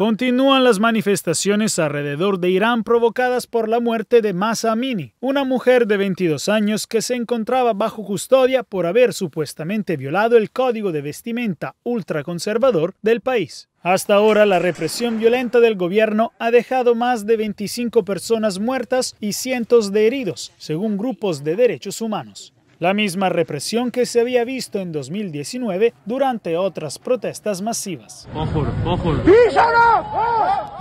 Continúan las manifestaciones alrededor de Irán provocadas por la muerte de Masa Amini, una mujer de 22 años que se encontraba bajo custodia por haber supuestamente violado el código de vestimenta ultraconservador del país. Hasta ahora, la represión violenta del gobierno ha dejado más de 25 personas muertas y cientos de heridos, según grupos de derechos humanos la misma represión que se había visto en 2019 durante otras protestas masivas. ¡Bóforo,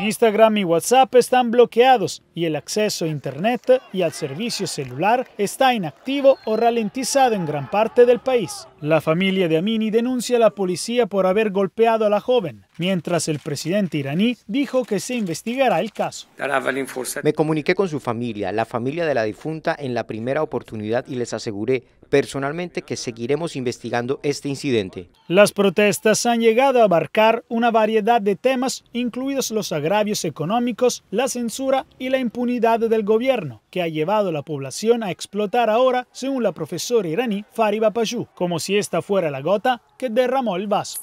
Instagram y WhatsApp están bloqueados y el acceso a Internet y al servicio celular está inactivo o ralentizado en gran parte del país. La familia de Amini denuncia a la policía por haber golpeado a la joven, mientras el presidente iraní dijo que se investigará el caso. Me comuniqué con su familia, la familia de la difunta, en la primera oportunidad y les aseguré personalmente que seguiremos investigando este incidente. Las protestas han llegado a abarcar una variedad de temas, incluidos los agravios económicos, la censura y la impunidad del gobierno que ha llevado a la población a explotar ahora, según la profesora iraní Fariba Paju, como si esta fuera la gota que derramó el vaso.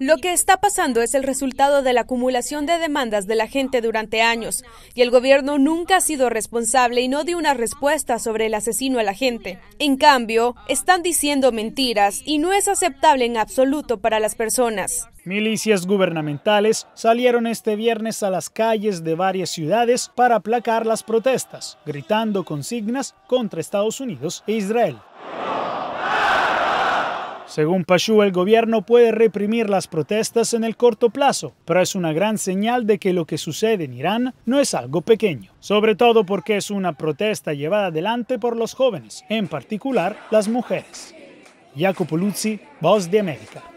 Lo que está pasando es el resultado de la acumulación de demandas de la gente durante años, y el gobierno nunca ha sido responsable y no dio una respuesta sobre el asesino a la gente. En cambio, están diciendo mentiras y no es aceptable en absoluto para las personas. Milicias gubernamentales salieron este viernes a las calles de varias ciudades para aplacar las protestas, gritando consignas contra Estados Unidos e Israel. Según Pashu, el gobierno puede reprimir las protestas en el corto plazo, pero es una gran señal de que lo que sucede en Irán no es algo pequeño, sobre todo porque es una protesta llevada adelante por los jóvenes, en particular las mujeres. Jacopo Luzzi, Voz de América.